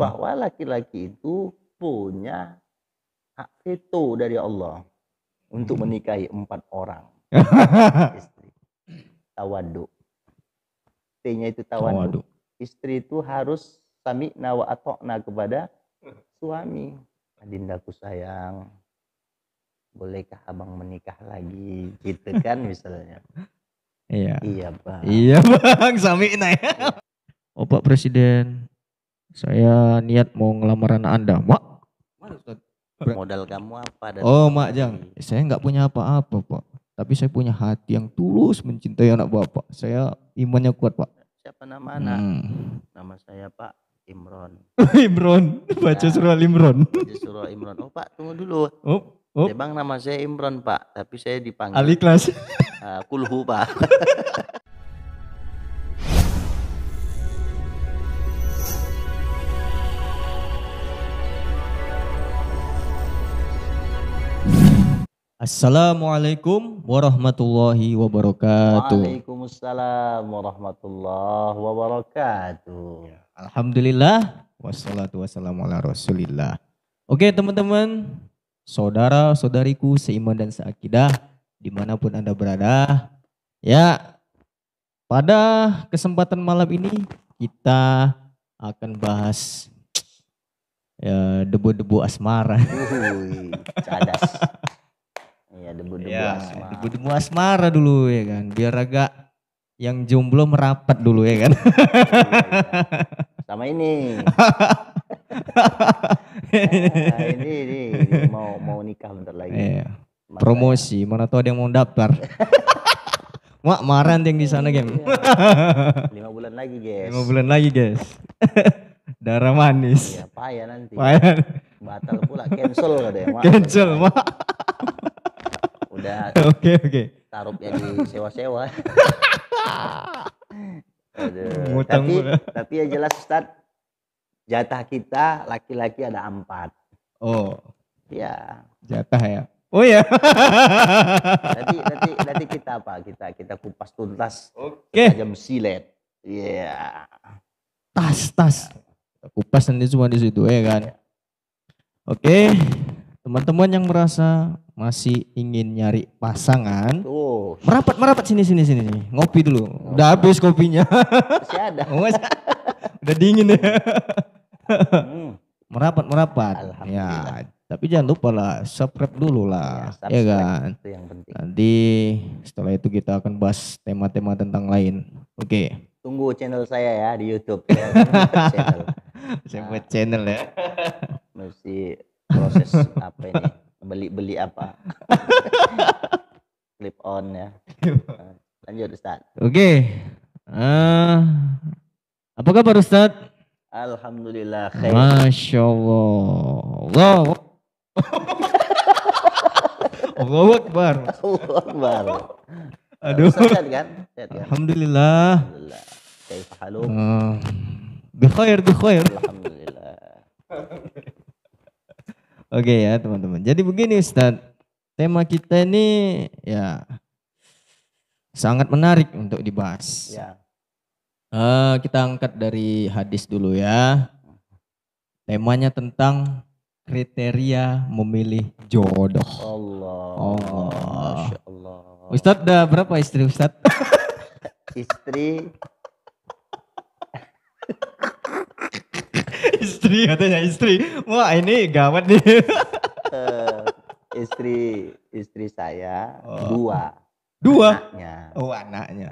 bahwa laki-laki itu punya hak veto dari Allah untuk hmm. menikahi empat orang istri. Tawadu. T-nya itu tawadu. Istri itu harus sami nawa atokna kepada suami. Adindaku sayang, bolehkah abang menikah lagi? Gitu kan misalnya. Iya. Iya bang. Iya bang, sami ya. Iya. Opak oh, Presiden saya niat mau ngelamar anak Anda, Mak. Modal kamu apa? Dan oh, Mak Jang. Saya nggak punya apa-apa, Pak. Tapi saya punya hati yang tulus mencintai anak Bapak. Saya imannya kuat, Pak. Siapa nama anak? Hmm. Nama saya Pak Imron. Imron. Baca ya. Nah. surah Imron. Baca surah Imron. Oh, Pak, tunggu dulu. Oh. Oh. bang nama saya Imron Pak, tapi saya dipanggil. Ali kelas. Uh, kulhu Pak. Assalamualaikum warahmatullahi wabarakatuh. Waalaikumsalam warahmatullahi wabarakatuh. Ya, alhamdulillah wassalatu wassalamu ala Rasulillah. Oke, teman-teman, saudara-saudariku seiman dan seakidah dimanapun Anda berada, ya pada kesempatan malam ini kita akan bahas ya debu-debu asmara. Uy, cadas. Iya debu-debu ya, asmara. Debu-debu asmara dulu ya kan. Biar agak yang jomblo merapat dulu ya kan. Iya, iya. Sama ini. nah, ini, ini, mau mau nikah bentar lagi. Iya. Promosi, mana tuh ada yang mau daftar. Mak marah yang di sana, game. Iya. Lima bulan lagi, guys. Lima bulan lagi, guys. Darah manis. Iya, payah nanti. Payah. Batal pula, cancel ada ya? Cancel, mak udah oke oke okay, okay. ya di sewa-sewa tapi tapi ya jelas Ustaz jatah kita laki-laki ada empat oh ya jatah ya oh ya nanti nanti nanti kita apa kita kita kupas tuntas oke okay. jam silet iya yeah. tas tas kupas nanti semua di situ ya kan iya. oke okay. Teman-teman yang merasa masih ingin nyari pasangan, oh. merapat merapat sini sini sini ngopi dulu. Oh, Udah habis kopinya. Masih ada. Udah dingin ya. hmm. Merapat merapat. Ya, tapi jangan lupa lah subscribe dulu lah, ya, ya kan. Itu yang penting. Nanti setelah itu kita akan bahas tema-tema tentang lain. Oke. Okay. Tunggu channel saya ya di YouTube. Ya. channel. Saya buat channel ya. Masih proses apa ini beli-beli apa clip on ya lanjut Ustaz oke okay. uh, eh, apa kabar Ustaz Alhamdulillah khair Masya Allah Allah Allah Akbar Allah Akbar Aduh Ustaz, kan? Ustaz, kan? Alhamdulillah Alhamdulillah Kaif halum uh, eh, Bikhair bikhair Alhamdulillah Oke ya teman-teman. Jadi begini Ustadz, tema kita ini ya sangat menarik untuk dibahas. Ya. Uh, kita angkat dari hadis dulu ya. Temanya tentang kriteria memilih jodoh. Allah. Oh. Masya Allah. Ustadz ada berapa istri Ustadz? istri istri katanya istri. Wah ini gawat nih. uh, istri istri saya oh. dua. Dua. Anaknya. Oh anaknya.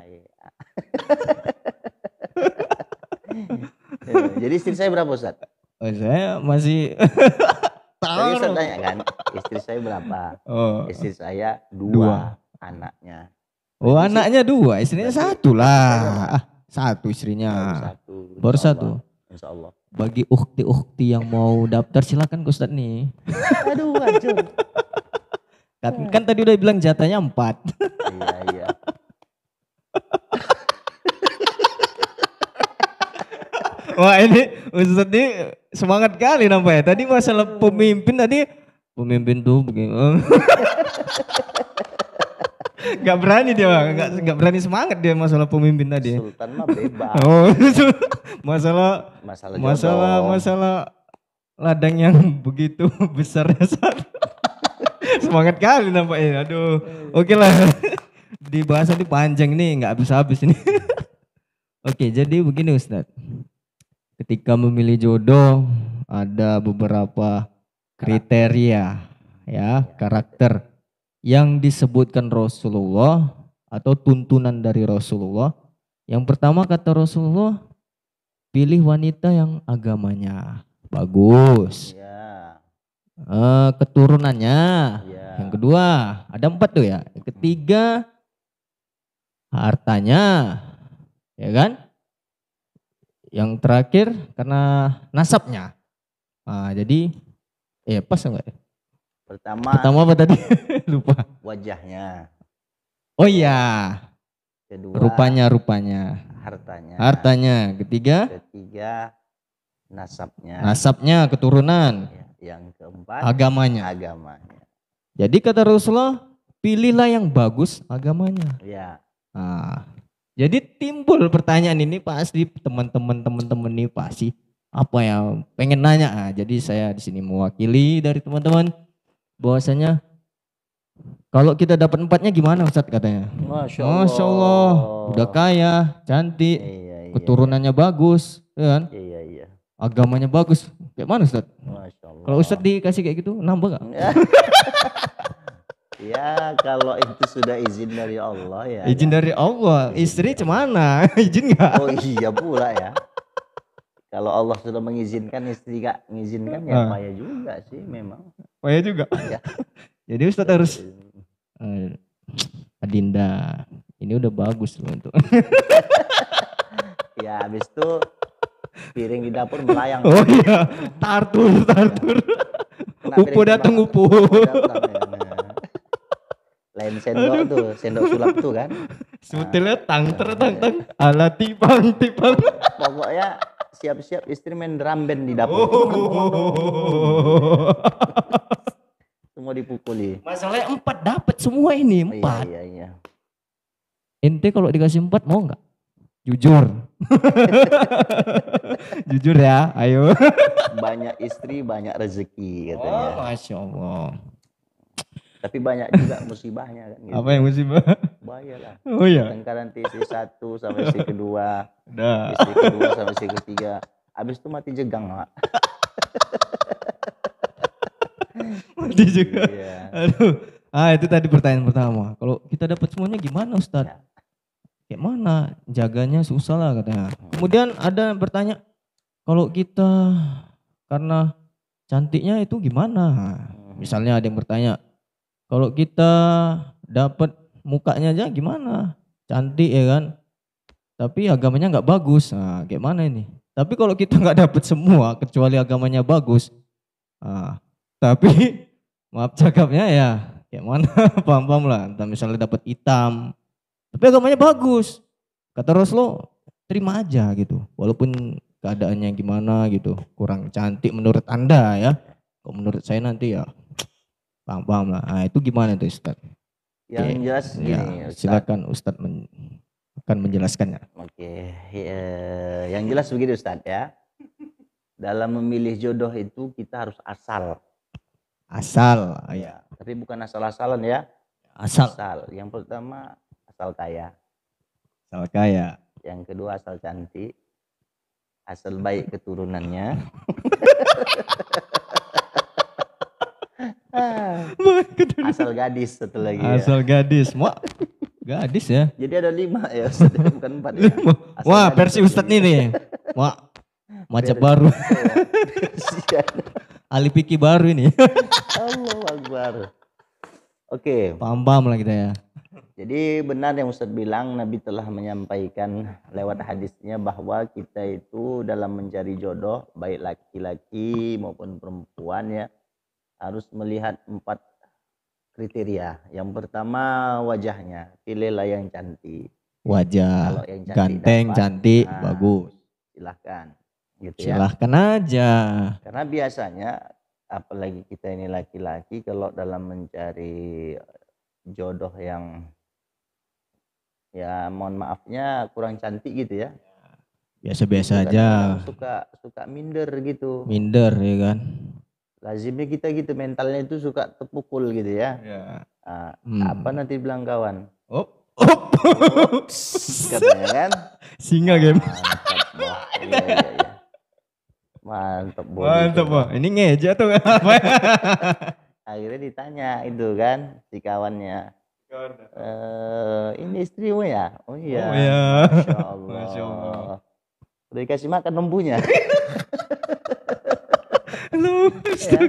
Eh, jadi istri saya berapa Ustaz? Oh, saya masih tahu. Saya tanya kan, istri saya berapa? Oh. Istri saya dua, dua. anaknya. Oh, Jadi anaknya dua, istrinya satu lah. Ah, satu istrinya. satu. Baru satu. Insya Allah bagi ukti-ukti yang mau daftar silakan Gus nih. Aduh, hancur. kan, hmm. kan tadi udah bilang jatahnya empat. iya, iya. Wah ini Ustadz nih semangat kali nampaknya. Tadi masalah pemimpin tadi pemimpin tuh begini. Gak berani dia bang, gak, gak berani semangat dia masalah pemimpin tadi. Sultan mah bebas. Oh, masalah masalah masalah masalah ladang yang begitu besar saat semangat kali nampaknya. Aduh, oke okay lah. Dibahas nanti panjang nih, nggak habis-habis ini. oke, jadi begini Ustadz. Ketika memilih jodoh, ada beberapa kriteria ya, karakter yang disebutkan Rasulullah atau tuntunan dari Rasulullah. Yang pertama kata Rasulullah, pilih wanita yang agamanya bagus. Ya. Uh, keturunannya. Ya. Yang kedua, ada empat tuh ya. Yang ketiga, hartanya. Ya kan? Yang terakhir karena nasabnya. Nah, jadi, ya eh, pas enggak ya? Pertama Pertama apa tadi? Lupa. Wajahnya. Oh iya. Kedua. Rupanya rupanya. Hartanya. Hartanya. Ketiga. Ketiga nasabnya. Nasabnya keturunan. Ya, yang keempat. Agamanya. Agamanya. Jadi kata Rasulullah, pilihlah yang bagus agamanya. Ya. Nah, jadi timbul pertanyaan ini pasti teman-teman teman-teman ini pasti apa ya pengen nanya. Nah, jadi saya di sini mewakili dari teman-teman bahwasanya kalau kita dapat empatnya gimana Ustaz katanya? Masya Allah. Masya Allah udah kaya, cantik, iya, iya. iya. keturunannya bagus, ya kan? Iya, iya. Agamanya bagus, kayak mana Ustaz? Masya Allah. Kalau Ustaz dikasih kayak gitu, nambah gak? ya kalau itu sudah izin dari Allah ya. ya. Izin ya. dari Allah, istri cemana? izin gak? Oh iya pula ya. kalau Allah sudah mengizinkan istri gak mengizinkan ya ah. payah juga sih memang. Maya oh, juga. Ya. Jadi Ustadz harus uh, Adinda ini udah bagus loh untuk. ya habis itu piring di dapur melayang. Oh iya, tartur tartur. Ya. Upu datang upu. Lain sendok Aduh. tuh, sendok sulap tuh kan. Sutilnya nah, tang ter tang tang ala tipang tipang. Pokoknya siap-siap istri main drum band di dapur. Oh dipukuli. Masalahnya empat dapat semua ini iya, empat. Iya, iya, iya. Ente kalau dikasih empat mau nggak? Jujur. Jujur ya, ayo. banyak istri, banyak rezeki katanya. Oh, masya Allah. Tapi banyak juga musibahnya kan. Gitu. Apa yang musibah? Bayalah. Oh iya. Tengkaran TC satu sampai si kedua. Nah. kedua sampai si ketiga. Habis itu mati jegang, lah. Mati iya, juga. Iya. Aduh. Ah itu tadi pertanyaan pertama. Kalau kita dapat semuanya gimana Ustadz? Ya. Kayak mana? Jaganya susah lah katanya. Kemudian ada yang bertanya, kalau kita karena cantiknya itu gimana? Hmm. Misalnya ada yang bertanya, kalau kita dapat mukanya aja gimana? Cantik ya kan? Tapi agamanya nggak bagus. Nah, gimana ini? Tapi kalau kita nggak dapat semua kecuali agamanya bagus, ah, tapi maaf cakapnya ya kayak mana paham-paham lah entah misalnya dapat hitam tapi agamanya bagus kata Rasulullah terima aja gitu walaupun keadaannya gimana gitu kurang cantik menurut anda ya kok menurut saya nanti ya paham paham lah nah, itu gimana tuh Ustad yang okay. jelas gini, ya, Ustadz. silakan Ustad men akan menjelaskannya oke ya, yang jelas begitu Ustad ya dalam memilih jodoh itu kita harus asal Asal, ya. Tapi bukan asal-asalan ya. Asal. Asal. Yang pertama asal kaya. Asal kaya. Yang kedua asal cantik. Asal baik keturunannya. Ah. asal gadis satu lagi. Ya. Asal gadis, mau Gadis ya. Jadi ada lima ya, bukan empat ya. Wah, versi Ustadz ini nih. Mak, macam baru. Ali Piki baru ini. Allah Akbar. Oke. Okay. paham lah kita ya. Jadi benar yang Ustaz bilang Nabi telah menyampaikan lewat hadisnya bahwa kita itu dalam mencari jodoh baik laki-laki maupun perempuan ya harus melihat empat kriteria. Yang pertama wajahnya, pilihlah yang cantik. Wajah, Kalau yang cantik ganteng, dapat, cantik, nah, bagus. Silahkan gitu ya. Silahkan aja. Karena biasanya apalagi kita ini laki-laki kalau dalam mencari jodoh yang ya mohon maafnya kurang cantik gitu ya. Biasa-biasa gitu, aja. Suka suka minder gitu. Minder ya kan. Lazimnya kita gitu mentalnya itu suka terpukul gitu ya. ya. Nah, hmm. Apa nanti bilang kawan? Oh. Oh. Katanya kan. Singa game. Ah, Mantep bu. Mantep bu. Ini ngeja tuh. Akhirnya ditanya itu kan si kawannya. Eh, ini istrimu ya? Oh iya. Oh iya. Masya Allah. Masya Allah. Udah dikasih makan lembunya. Lu. Iya.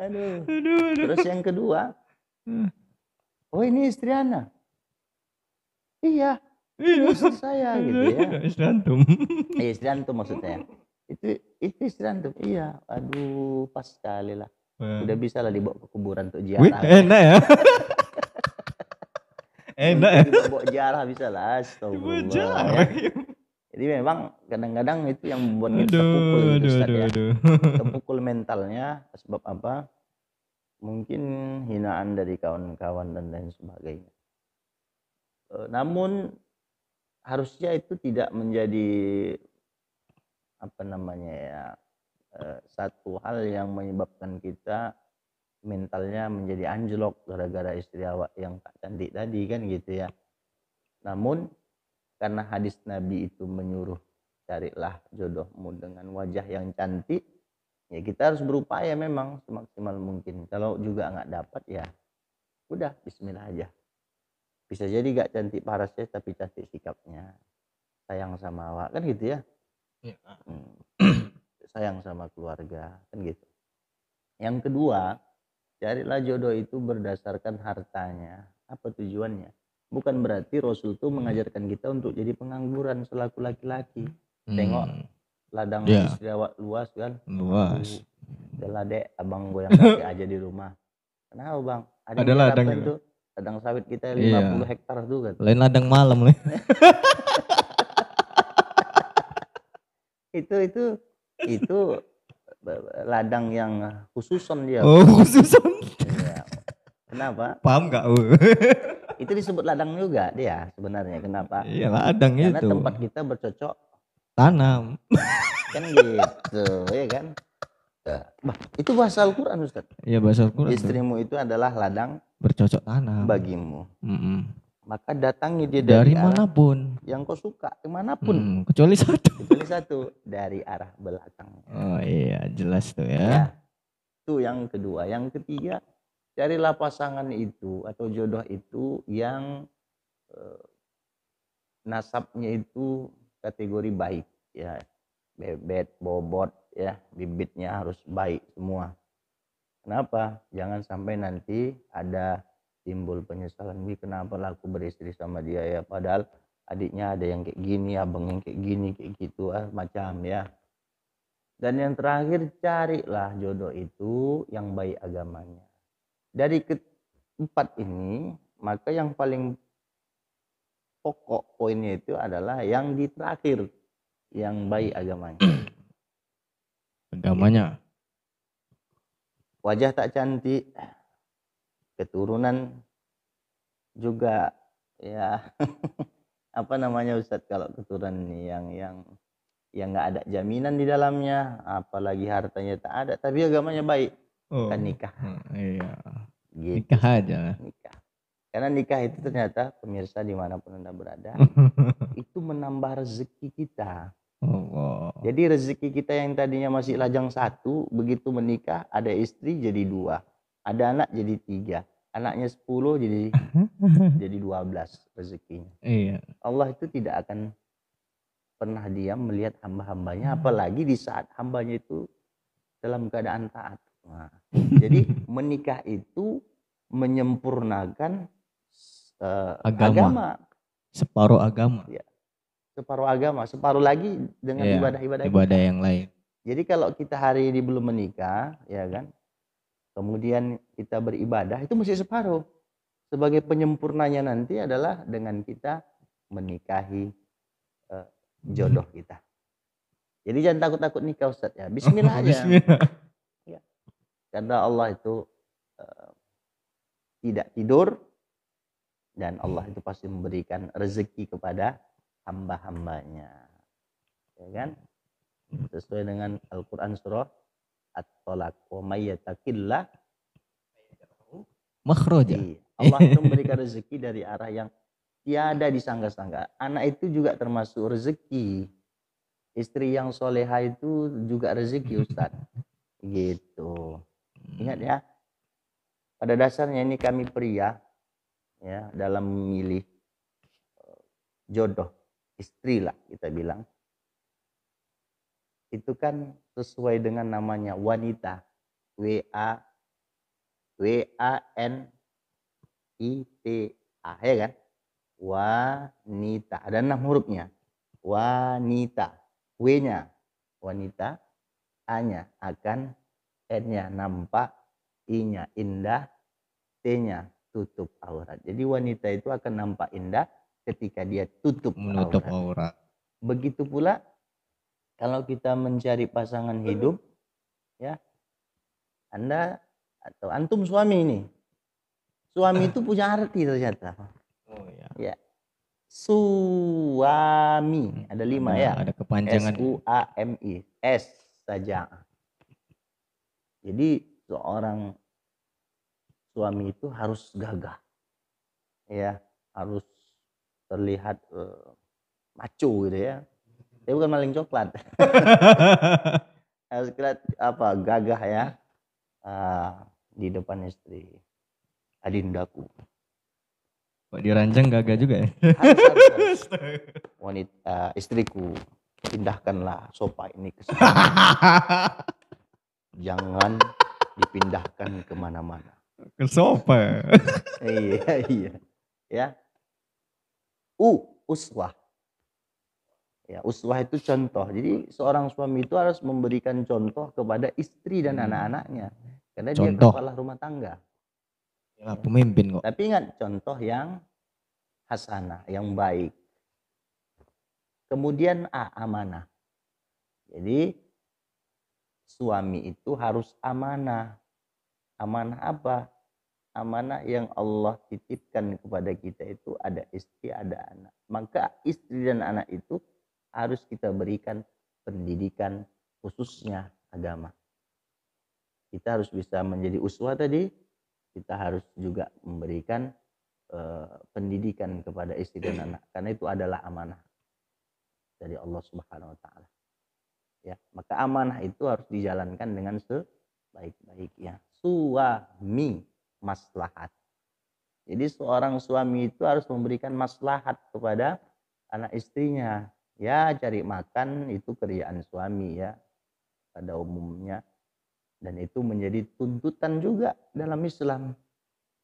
Aduh. Aduh, aduh. Terus yang kedua. Hmm. Oh ini istri Ana. Iya. Iya. Istri saya gitu ya. Istri antum. Iya, istri antum maksudnya itu itu istri antum iya aduh pas sekali lah hmm. udah bisa lah dibawa ke kuburan untuk ziarah Wih, enak ya enak ya dibawa ziarah bisa lah astagfirullah ya. jadi memang kadang-kadang itu yang membuat kita terpukul gitu aduh, aduh, ya. aduh. terpukul mentalnya sebab apa mungkin hinaan dari kawan-kawan dan lain sebagainya eh, namun harusnya itu tidak menjadi apa namanya ya eh, satu hal yang menyebabkan kita mentalnya menjadi anjlok gara-gara istri awak yang tak cantik tadi kan gitu ya. Namun karena hadis Nabi itu menyuruh carilah jodohmu dengan wajah yang cantik, ya kita harus berupaya memang semaksimal mungkin. Kalau juga nggak dapat ya udah Bismillah aja. Bisa jadi gak cantik parasnya tapi cantik sikapnya. Sayang sama awak kan gitu ya. Iya. Hmm. Sayang sama keluarga kan gitu. Yang kedua, carilah jodoh itu berdasarkan hartanya. Apa tujuannya? Bukan berarti Rasul itu mengajarkan kita untuk jadi pengangguran selaku laki-laki. Hmm. Tengok ladang yeah. istri luas kan? Luas. Udah dek, abang gue yang kasih aja di rumah. Kenapa bang? Ada, ladang itu? Ladang sawit kita 50 iya. hektar tuh kan. Lain ladang malam nih. itu itu itu eh, eh, ladang yang khususon dia. Oh, khususon. Iya. Kenapa? Paham nggak? itu disebut ladang juga dia sebenarnya. Kenapa? Iya, ladang Karena itu. Karena tempat kita bercocok tanam. Kan gitu, ya kan? Nah, bah, itu bahasa Al-Qur'an, Ustaz. Iya, bahasa Al-Qur'an. Istrimu itu adalah ladang bercocok tanam bagimu. Mm -mm maka datangi dia dari, dari manapun yang kau suka dimanapun hmm, kecuali satu kecuali satu dari arah belakang oh iya jelas tuh ya, ya itu yang kedua yang ketiga carilah pasangan itu atau jodoh itu yang eh, nasabnya itu kategori baik ya bebet bobot ya bibitnya harus baik semua kenapa jangan sampai nanti ada timbul penyesalan wih kenapa laku beristri sama dia ya padahal adiknya ada yang kayak gini abang yang kayak gini kayak gitu ah, macam ya dan yang terakhir carilah jodoh itu yang baik agamanya dari keempat ini maka yang paling pokok poinnya itu adalah yang di terakhir yang baik agamanya agamanya wajah tak cantik keturunan juga ya apa namanya Ustadz kalau keturunan yang yang yang nggak ada jaminan di dalamnya apalagi hartanya tak ada tapi agamanya baik oh, kan nikah oh, iya. gitu. nikah aja nikah karena nikah itu ternyata pemirsa dimanapun anda berada itu menambah rezeki kita oh, wow. jadi rezeki kita yang tadinya masih lajang satu begitu menikah ada istri jadi dua ada anak jadi tiga, anaknya sepuluh jadi jadi dua belas rezekinya. Iya. Allah itu tidak akan pernah diam melihat hamba-hambanya, hmm. apalagi di saat hambanya itu dalam keadaan taat. Nah, jadi menikah itu menyempurnakan uh, agama. agama. Separuh agama. Ya. Separuh agama, separuh lagi dengan iya, ibadah-ibadah ya, ibadah, -ibadah, ibadah yang lain. Jadi kalau kita hari ini belum menikah, ya kan? kemudian kita beribadah itu masih separuh. Sebagai penyempurnanya nanti adalah dengan kita menikahi uh, jodoh kita. Jadi jangan takut-takut nikah Ustaz ya. Bismillah aja. Ya. Karena Allah itu uh, tidak tidur dan Allah itu pasti memberikan rezeki kepada hamba-hambanya. Ya kan? Hmm. Sesuai dengan Al-Qur'an surah at-talak. Wa mayyatakillah makhraja. Iya. Allah itu memberikan rezeki dari arah yang tiada disangka-sangka. Anak itu juga termasuk rezeki. Istri yang soleha itu juga rezeki Ustaz. gitu. Hmm. Ingat ya. Pada dasarnya ini kami pria ya dalam memilih eh, jodoh istri lah kita bilang itu kan sesuai dengan namanya wanita. W A W A N I T A ya kan? Wanita. Ada enam hurufnya. Wanita. W-nya wanita, A-nya akan, N-nya nampak, I-nya indah, T-nya tutup aurat. Jadi wanita itu akan nampak indah ketika dia tutup menutup aurat. aurat. Begitu pula kalau kita mencari pasangan hidup ya Anda atau antum suami ini suami itu punya arti ternyata oh ya, ya. suami ada lima nah, ya ada kepanjangan S U A M I S saja jadi seorang suami itu harus gagah ya harus terlihat uh, maco gitu ya saya bukan maling coklat. harus kelihatan apa gagah ya uh, di depan istri adindaku. Pak dirancang gagah juga ya. Wanita uh, istriku pindahkanlah sofa ini ke sini. Jangan dipindahkan kemana-mana. Ke sofa. iya iya ya. U uswah Ya, uswah itu contoh. Jadi seorang suami itu harus memberikan contoh kepada istri dan hmm. anak-anaknya. Karena contoh. dia kepala rumah tangga. Ya, pemimpin kok. Tapi ingat contoh yang hasanah, yang baik. Kemudian A, ah, amanah. Jadi suami itu harus amanah. Amanah apa? Amanah yang Allah titipkan kepada kita itu ada istri, ada anak. Maka istri dan anak itu harus kita berikan pendidikan khususnya agama. Kita harus bisa menjadi uswa tadi, kita harus juga memberikan uh, pendidikan kepada istri dan hmm. anak karena itu adalah amanah dari Allah Subhanahu wa taala. Ya, maka amanah itu harus dijalankan dengan sebaik-baiknya. Suami maslahat. Jadi seorang suami itu harus memberikan maslahat kepada anak istrinya. Ya cari makan itu kerjaan suami ya pada umumnya. Dan itu menjadi tuntutan juga dalam Islam.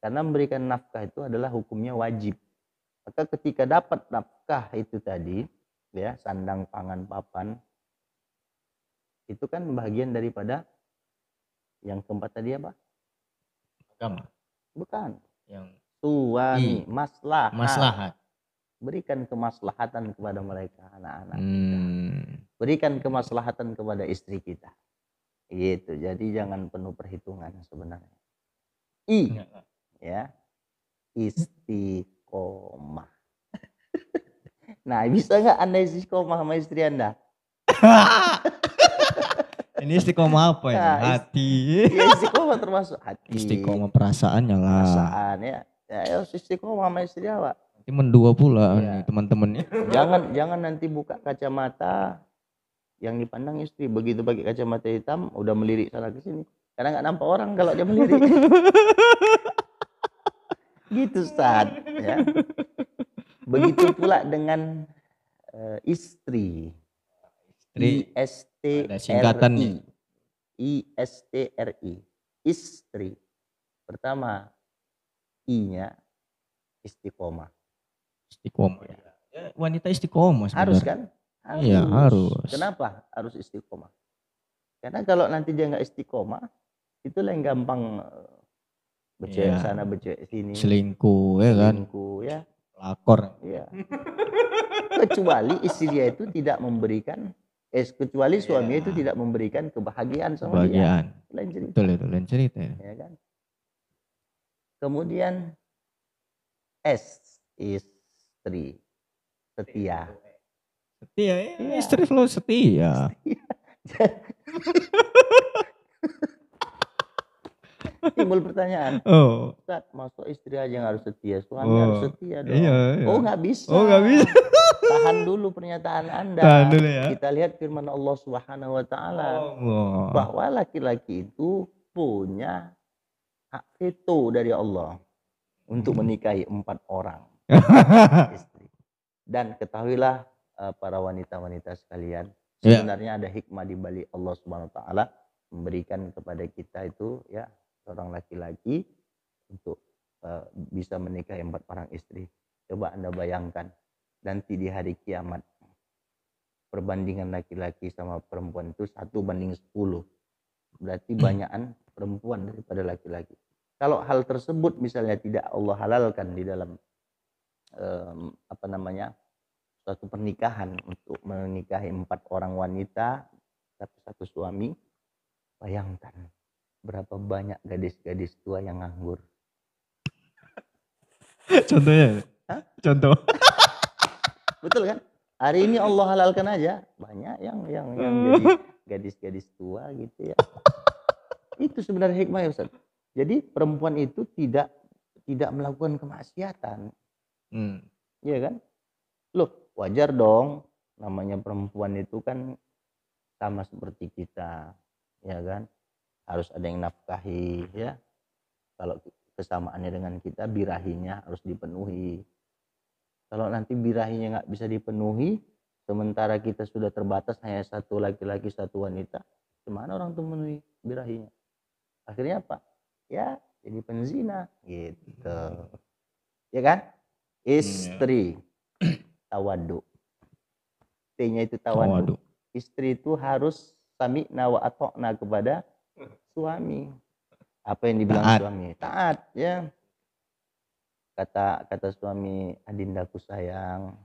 Karena memberikan nafkah itu adalah hukumnya wajib. Maka ketika dapat nafkah itu tadi, ya sandang pangan papan, itu kan bagian daripada yang keempat tadi apa? Agama. Bukan. Yang suami, maslahat. Maslahat berikan kemaslahatan kepada mereka anak-anak hmm. kita. Berikan kemaslahatan kepada istri kita. Itu. Jadi jangan penuh perhitungan sebenarnya. I iya, ya. Istiqomah. Nah, bisa nggak Anda istiqomah sama istri Anda? Ini istiqomah apa ya? Nah, hati. Ya, istiqomah termasuk hati. Istiqomah perasaannya lah. Perasaan ya. Ya, istiqomah sama istri awak Cuman dua pula ya. teman-temannya. Jangan jangan nanti buka kacamata yang dipandang istri. Begitu pakai kacamata hitam udah melirik sana ke sini. Karena nggak nampak orang kalau dia melirik. gitu saat ya. Begitu pula dengan uh, istri. Istri. I S T R I Istri. Pertama I-nya istiqomah. Istiqomah iya. ya. Wanita istiqomah Harus kan? Iya, harus. Iya, harus. Kenapa harus istiqomah? Karena kalau nanti dia nggak istiqomah, itu yang gampang eh, baca ya. sana baca sini. Selingkuh ya kan? Selingkuh ya. Lakor. Ya. kecuali istri dia itu tidak memberikan eh kecuali suami ya. itu iya. tidak memberikan kebahagiaan sama kebahagiaan. dia. Lain cerita. Betul itu lain cerita. ya kan? Kemudian S is istri setia. Setia, ya. ya. istri lo setia. setia. Timbul pertanyaan. Oh. Ustaz, masa istri aja yang harus setia, suami oh. harus setia dong. Iya, iya. Oh nggak bisa. Oh nggak bisa. Tahan dulu pernyataan Anda. Tahan dulu ya. Kita lihat firman Allah Subhanahu wa taala oh. bahwa laki-laki itu punya hak veto dari Allah untuk menikahi empat orang istri. Dan ketahuilah uh, para wanita-wanita sekalian, ya. sebenarnya yeah. ada hikmah di balik Allah Subhanahu wa taala memberikan kepada kita itu ya seorang laki-laki untuk uh, bisa menikahi empat orang istri. Coba Anda bayangkan nanti di hari kiamat perbandingan laki-laki sama perempuan itu satu banding sepuluh berarti hmm. banyakan perempuan daripada laki-laki kalau hal tersebut misalnya tidak Allah halalkan di dalam um, apa namanya suatu pernikahan untuk menikahi empat orang wanita tapi satu suami bayangkan berapa banyak gadis-gadis tua yang nganggur contohnya Hah? contoh betul kan hari ini Allah halalkan aja banyak yang yang yang hmm. jadi gadis-gadis tua gitu ya itu sebenarnya hikmah ya Ustaz jadi perempuan itu tidak tidak melakukan kemaksiatan Hmm. Iya kan? Loh, wajar dong. Namanya perempuan itu kan sama seperti kita, ya kan? Harus ada yang nafkahi, ya. Kalau kesamaannya dengan kita, birahinya harus dipenuhi. Kalau nanti birahinya nggak bisa dipenuhi, sementara kita sudah terbatas hanya satu laki-laki, satu wanita, gimana orang tuh memenuhi birahinya? Akhirnya apa? Ya, jadi penzina, gitu. Hmm. Ya kan? Istri. Iya. Tawadu. T-nya itu tawadu. Istri itu harus sami nawa atokna kepada suami. Apa yang dibilang Taat. suami? Taat, ya. Kata kata suami, ku sayang,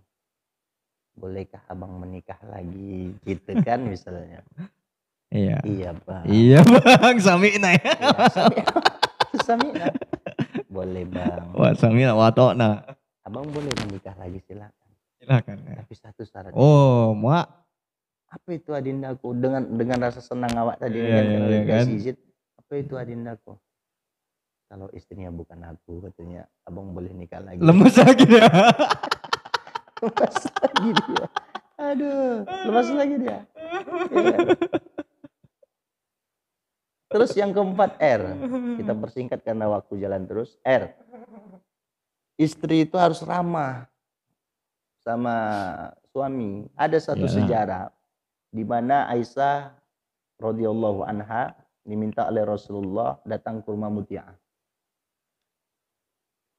bolehkah abang menikah lagi? Gitu kan misalnya. Iya. Iya bang. Iya bang, samina ya. Iya, samina. Boleh bang. Wah samina watokna abang boleh menikah lagi silakan silakan ya. tapi satu syarat oh mak apa itu adindaku dengan dengan rasa senang awak tadi yeah, dengan yeah, iya, kan? izin apa itu adindaku kalau istrinya bukan aku katanya abang boleh nikah lagi lemes lagi dia lemas lagi dia aduh lemas lagi dia iya kan? terus yang keempat R kita persingkat karena waktu jalan terus R istri itu harus ramah sama suami. Ada satu ya. sejarah di mana Aisyah radhiyallahu anha diminta oleh Rasulullah datang ke rumah Mutiara.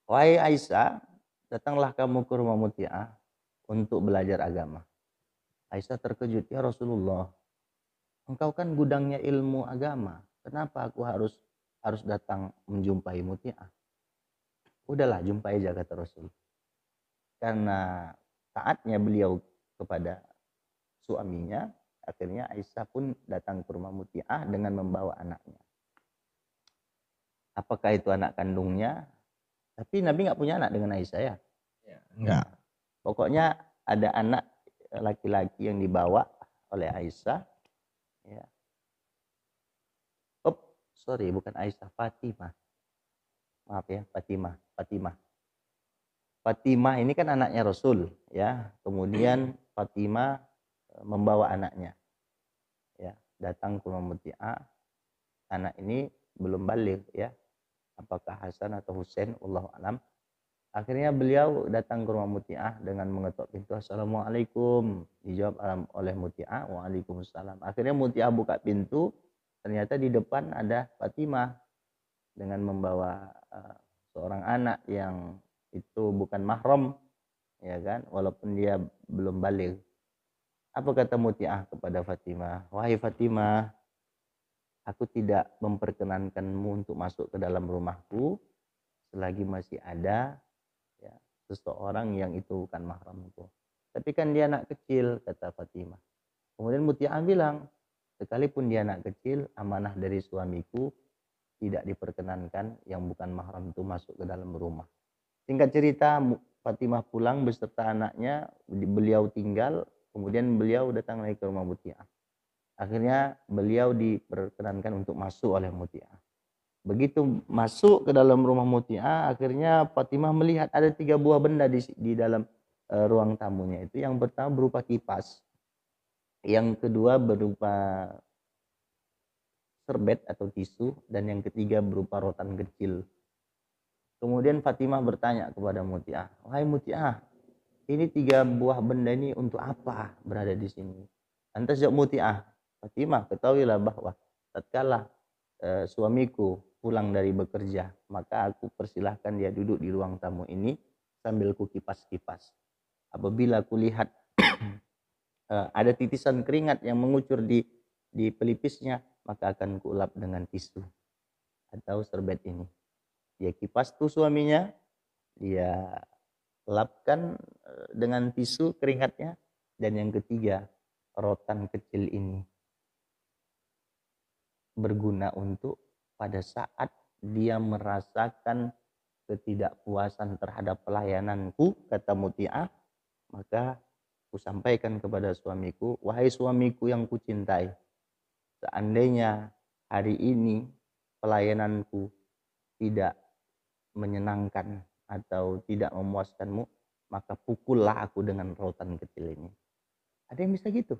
Wahai Aisyah, datanglah kamu ke rumah Mutiara untuk belajar agama. Aisyah terkejut, ya Rasulullah, engkau kan gudangnya ilmu agama. Kenapa aku harus harus datang menjumpai Mutiara? udahlah jumpai jaga Rasul. Karena taatnya beliau kepada suaminya, akhirnya Aisyah pun datang ke rumah Mutiah dengan membawa anaknya. Apakah itu anak kandungnya? Tapi Nabi nggak punya anak dengan Aisyah ya? ya enggak. Pokoknya ada anak laki-laki yang dibawa oleh Aisyah. Ya. Oh, sorry, bukan Aisyah, Fatimah maaf ya Fatimah Fatimah Fatimah ini kan anaknya Rasul ya kemudian hmm. Fatimah e, membawa anaknya ya datang ke rumah Mutia' anak ini belum balik ya apakah Hasan atau Husain Allah alam akhirnya beliau datang ke rumah Mutia' dengan mengetuk pintu Assalamualaikum dijawab alam oleh Mutia' Waalaikumsalam akhirnya Mutia' buka pintu ternyata di depan ada Fatimah dengan membawa Eh, seorang anak yang itu bukan mahram ya kan walaupun dia belum balik apa kata Mutiah kepada Fatimah wahai Fatimah aku tidak memperkenankanmu untuk masuk ke dalam rumahku selagi masih ada ya, seseorang yang itu bukan mahramku tapi kan dia anak kecil kata Fatimah kemudian Mutiah bilang sekalipun dia anak kecil amanah dari suamiku tidak diperkenankan yang bukan mahram itu masuk ke dalam rumah. Singkat cerita, Fatimah pulang beserta anaknya, beliau tinggal, kemudian beliau datang lagi ke rumah Muti'ah. Akhirnya beliau diperkenankan untuk masuk oleh Muti'ah. Begitu masuk ke dalam rumah Muti'ah, akhirnya Fatimah melihat ada tiga buah benda di, di dalam e, ruang tamunya itu. Yang pertama berupa kipas, yang kedua berupa serbet atau tisu, dan yang ketiga berupa rotan kecil. Kemudian Fatimah bertanya kepada Mutiah, "Wahai Mutiah, ini tiga buah benda ini untuk apa berada di sini?" Antas jawab Mutiah, "Fatimah, ketahuilah bahwa tatkala e, suamiku pulang dari bekerja, maka aku persilahkan dia duduk di ruang tamu ini sambil ku kipas-kipas. Apabila kulihat e, eh, ada titisan keringat yang mengucur di di pelipisnya, maka akan kulap dengan tisu atau serbet ini. Dia kipas tuh suaminya, dia lapkan eh, dengan tisu keringatnya, dan yang ketiga rotan kecil ini berguna untuk pada saat dia merasakan ketidakpuasan terhadap pelayananku kata Muti'ah maka ku sampaikan kepada suamiku wahai suamiku yang kucintai seandainya hari ini pelayananku tidak menyenangkan atau tidak memuaskanmu, maka pukullah aku dengan rotan kecil ini. Ada yang bisa gitu?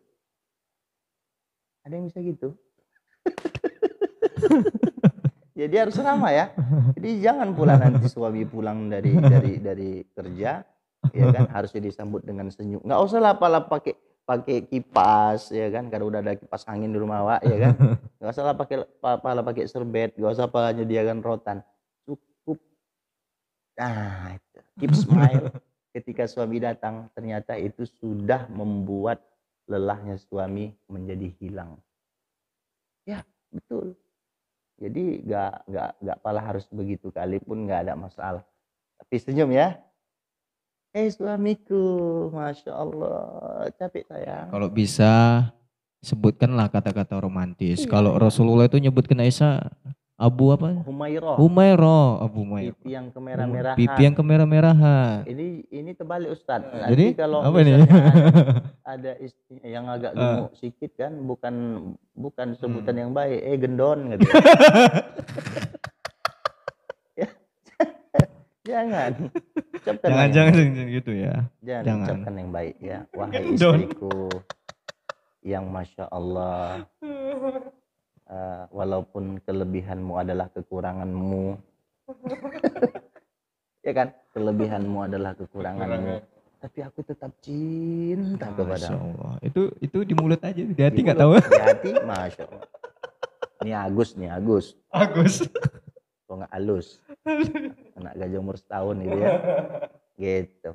Ada yang bisa gitu? Jadi ya, harus sama ya. Jadi jangan pula nanti suami pulang dari dari dari kerja, ya kan harus disambut dengan senyum. Nggak usah lapar lapa pakai pakai kipas ya kan karena udah ada kipas angin di rumah wak ya kan nggak usah lah pakai pala pakai serbet nggak usah apa nyediakan rotan cukup nah itu. keep smile ketika suami datang ternyata itu sudah membuat lelahnya suami menjadi hilang ya betul jadi nggak nggak nggak pala harus begitu kali pun nggak ada masalah tapi senyum ya Eh suamiku, masya Allah, capek saya. Kalau bisa sebutkanlah kata-kata romantis. Iya. Kalau Rasulullah itu nyebutkan Aisyah Abu apa? Humairo. Humairo, Abu Humairo. Pipi yang kemerah-merahan. Pipi yang kemerah-merahan. Ini ini terbalik Ustaz. Jadi kalau apa ini? ada, istri yang agak eh. gemuk uh. sedikit kan, bukan bukan hmm. sebutan hmm. yang baik. Eh gendon gitu. Ya, jangan ucapkan jangan yang jangan yang gitu ya jangan, jangan ucapkan yang baik ya wahai istriku yang masya Allah uh, walaupun kelebihanmu adalah kekuranganmu ya kan kelebihanmu adalah kekuranganmu tapi aku tetap cinta kepada Allah. itu itu di mulut aja di hati nggak tahu di hati masya Allah ini Agus nih Agus Agus kok nggak halus anak gajah umur setahun gitu ya gitu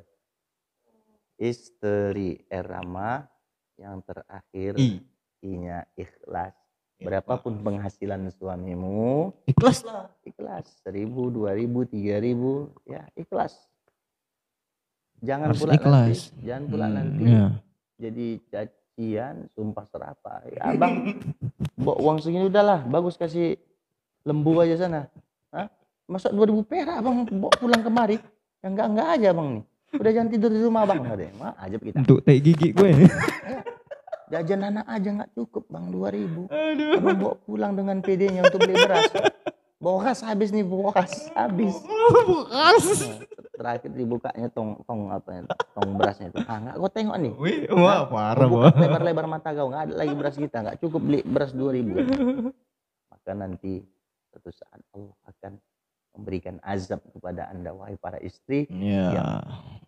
istri erama yang terakhir I. inya ikhlas berapapun penghasilan suamimu ikhlas lah ikhlas seribu dua ribu tiga ribu ya ikhlas jangan Harus pula ikhlas. nanti jangan pula hmm, nanti ya. jadi cacian sumpah serapa ya, abang bawa uang segini udahlah bagus kasih lembu aja sana Hah? masuk 2000 perak abang bawa pulang kemari yang enggak enggak aja abang nih udah jangan tidur di rumah abang deh mah aja kita untuk teh gigi gue eh, jajan anak aja nggak cukup bang 2000 Aduh. abang bawa pulang dengan PD-nya untuk beli beras bokas habis nih bokas habis boras nah, terakhir dibukanya tong tong apa ya tong berasnya itu ah nggak gua tengok nih Wih, wah parah gua lebar lebar mata kau nggak ada lagi beras kita nggak cukup beli beras 2000 maka nanti suatu saat Allah akan memberikan azab kepada Anda wahai para istri ya. yang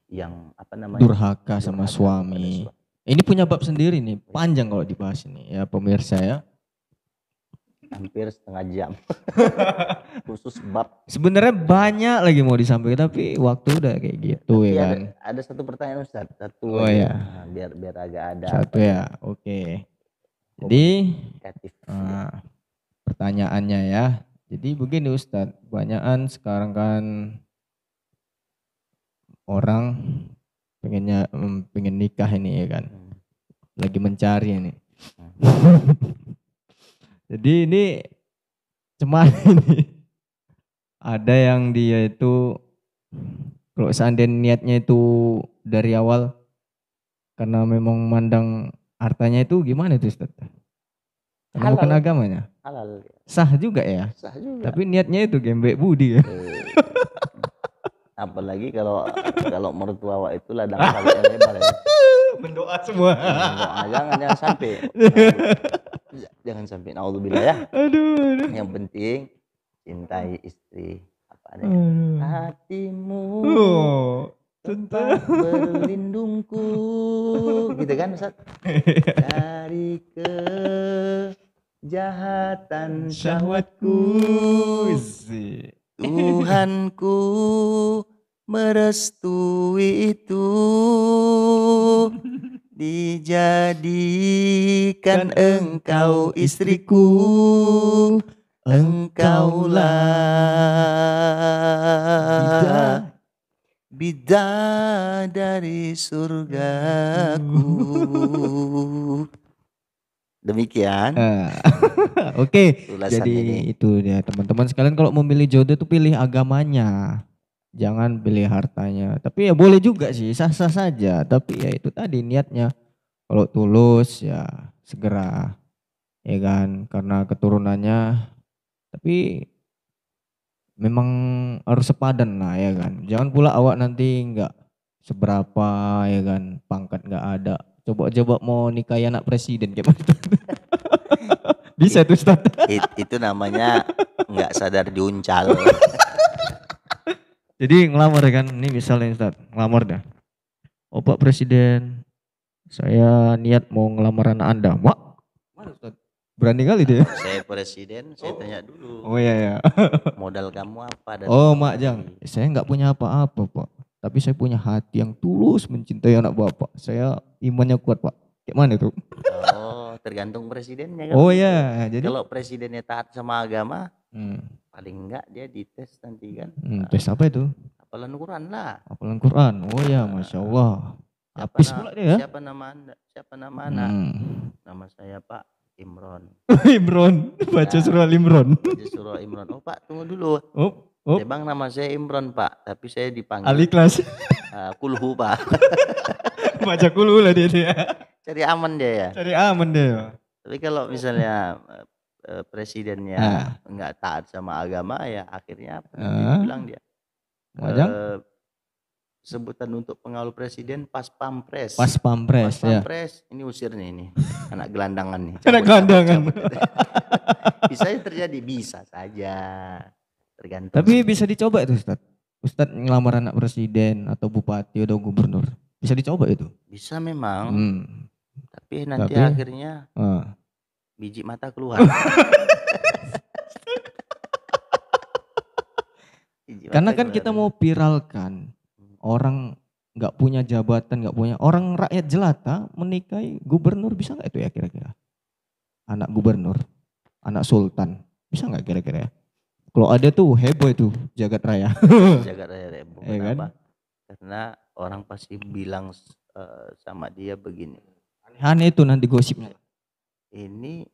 yang apa namanya durhaka sama suami. suami. Ini punya bab sendiri nih, panjang kalau dibahas ini ya pemirsa ya. Hampir setengah jam. Khusus bab. Sebenarnya banyak lagi mau disampaikan tapi waktu udah kayak gitu tapi ya ada, kan. Ada satu pertanyaan Ustaz, satu. Oh iya. ya. Nah, biar biar agak ada. Satu ya. ya, oke. Okay. Jadi uh, pertanyaannya ya jadi begini Ustadz, banyakan sekarang kan orang pengennya mm, pengen nikah ini ya kan. Lagi mencari ini. Jadi ini cemar ini. Ada yang dia itu kalau seandainya niatnya itu dari awal karena memang mandang hartanya itu gimana itu Ustaz? Karena bukan agamanya halal sah juga ya sah juga tapi niatnya itu gembek budi ya eh, apalagi kalau kalau mertua wa itu ladang yang lebar ya mendoa semua mendoa jangan jangan sampai jangan sampai naudzubillah ya aduh, yang penting cintai istri apa ada hatimu oh. Tentang berlindungku gitu kan Ustaz dari ke jahatan syahwatku Tuhanku merestui itu dijadikan engkau istriku engkaulah bidadari dari surgaku Demikian. Uh, Oke. Okay. Jadi ini. itu ya teman-teman sekalian kalau mau memilih jodoh tuh pilih agamanya. Jangan pilih hartanya. Tapi ya boleh juga sih, sah-sah saja. Tapi ya itu tadi niatnya. Kalau tulus ya segera. Ya kan karena keturunannya tapi memang harus sepadan lah ya kan. Jangan pula awak nanti enggak seberapa ya kan pangkat enggak ada coba coba mau nikahi anak presiden kayak Bisa tuh Ustaz. It, itu namanya nggak sadar diuncal. Jadi ngelamar kan, ini misalnya Ustaz, ngelamar dah. Oh Pak Presiden, saya niat mau ngelamar anak Anda. Wah, Berani kali dia. Saya presiden, saya tanya dulu. Oh iya ya. Modal kamu apa? Dan oh Mak Jang, iya. saya nggak punya apa-apa Pak. Tapi saya punya hati yang tulus mencintai anak bapak. Saya imannya kuat pak. Kayak mana itu? Oh tergantung presidennya. Kan? Oh ya. Jadi kalau presidennya taat sama agama, hmm. paling enggak dia dites nanti kan. Hmm, nah, tes apa itu? Apalan Quran lah. Apalan Quran. Oh ya, masya Allah. Siapa Habis na- dia ya? Siapa nama anda? Siapa nama hmm. Nama saya Pak Imron. Imron. Baca nah, surah Imron. Baca surah Imron. Oh Pak, tunggu dulu. Oh, Oh. bang nama saya Imron pak, tapi saya dipanggil. Ali Klas. Uh, ah, kulhu pak. Baca kulhu lah dia, dia. Cari aman dia ya. Cari aman dia. Tapi kalau misalnya eh, eh, presidennya presidennya nah. taat sama agama ya akhirnya apa? Uh. Ah. Bilang dia. Uh, sebutan untuk pengawal presiden pas pampres. Pas pampres. Pas ya. pampres. Ya. Ini usir nih ini. Anak gelandangan nih. Anak gelandangan. bisa terjadi bisa saja. Tergantung. Tapi bisa dicoba itu Ustaz. Ustaz ngelamar anak presiden atau bupati atau gubernur. Bisa dicoba itu? Bisa memang. Hmm. Tapi nanti Tapi, akhirnya uh. biji mata keluar. Karena kan kita mau viralkan orang nggak punya jabatan, nggak punya orang rakyat jelata menikahi gubernur bisa nggak itu ya kira-kira? Anak gubernur, anak sultan bisa nggak kira-kira ya? Kalau ada tuh heboh itu jagat raya. jagat raya heboh. Ya Kan? Karena orang pasti bilang uh, sama dia begini. aneh itu nanti gosipnya. Ini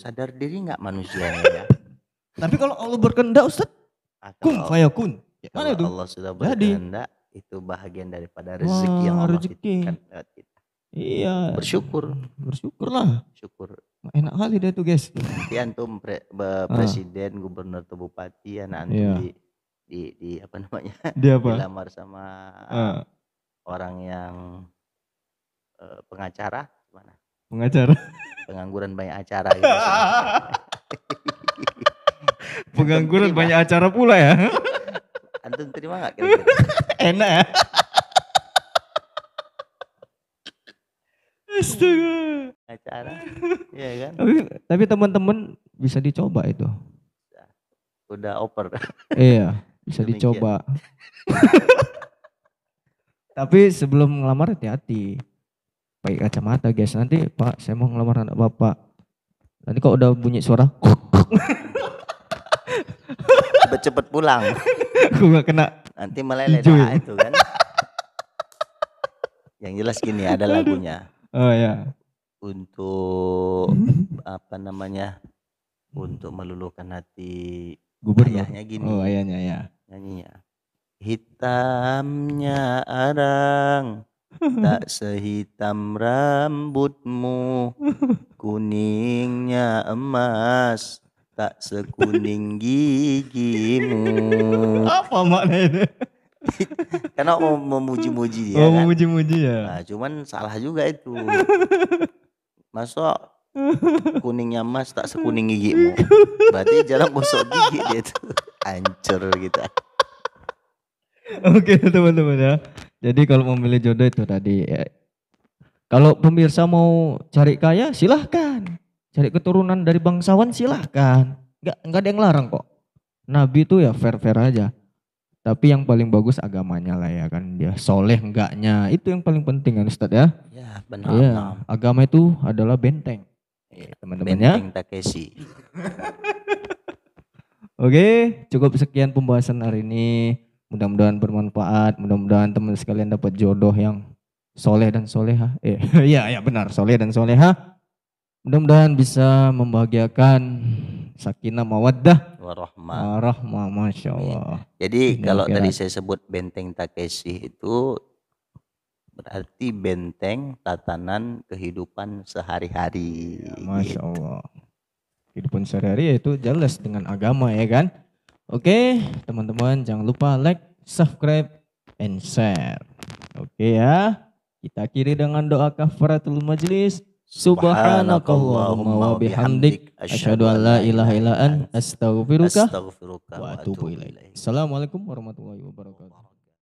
sadar diri nggak manusianya ya? Tapi kalau Allah berkehendak Ustaz, Atau ah, kun fayakun. Ya, mana itu? Allah sudah berkehendak itu bahagian daripada rezeki Wah, yang Allah rezeki. kita. Iya. Bersyukur. Bersyukurlah. Syukur enak kali dia tuh guys tapi antum pre, be, ah. presiden ah. gubernur atau bupati ya nanti yeah. di, di di apa namanya di apa? dilamar sama ah. orang yang uh, pengacara gimana pengacara pengangguran banyak acara gitu. pengangguran banyak acara pula ya antum terima nggak enak ya Astaga. Acara. Iya kan? Tapi tapi teman-teman bisa dicoba itu. Udah oper. iya, bisa Demikian. dicoba. tapi sebelum ngelamar hati-hati. Pakai kacamata, guys. Nanti, Pak, saya mau ngelamar anak Bapak. Nanti kok udah bunyi suara cepet-cepet pulang. Gue kena. Nanti meleleh itu kan. Yang jelas gini ada lagunya. Oh ya. Untuk apa namanya? Untuk meluluhkan hati gubernur. Ayahnya gini. Oh, ayahnya ya. Nyanyinya. Hitamnya arang tak sehitam rambutmu kuningnya emas tak sekuning gigimu apa maknanya ini Karena mau memuji-muji dia. Oh, kan? memuji-muji ya. Nah, cuman salah juga itu. Masuk kuningnya mas tak sekuning gigimu. Berarti jarang gosok gigi dia itu Hancur gitu. Oke teman-teman ya. Jadi kalau memilih jodoh itu tadi. Ya. Kalau pemirsa mau cari kaya silahkan. Cari keturunan dari bangsawan silahkan. Nggak, nggak ada yang larang kok. Nabi itu ya fair-fair aja tapi yang paling bagus agamanya lah ya kan dia ya, soleh enggaknya itu yang paling penting kan Ustadz ya ya benar ya, agama itu adalah benteng iya, ya, teman-temannya benteng Takeshi Oke, cukup sekian pembahasan hari ini. Mudah-mudahan bermanfaat. Mudah-mudahan teman sekalian dapat jodoh yang soleh dan soleha. Eh, ya, ya benar, soleh dan soleha. Mudah-mudahan bisa membahagiakan sakinah mawaddah warahmah. Warahmah, masya Allah. Jadi Ini kalau kira. tadi saya sebut benteng Takeshi itu berarti benteng tatanan kehidupan sehari-hari. Ya, masya gitu. Allah. Kehidupan sehari-hari itu jelas dengan agama ya kan. Oke, teman-teman jangan lupa like, subscribe, and share. Oke ya. Kita kiri dengan doa kafaratul majlis. Subhanakallahumma wa bihamdik asyhadu an la ilaha illa an astaghfiruka wa atubu ilaik. Assalamualaikum warahmatullahi wabarakatuh.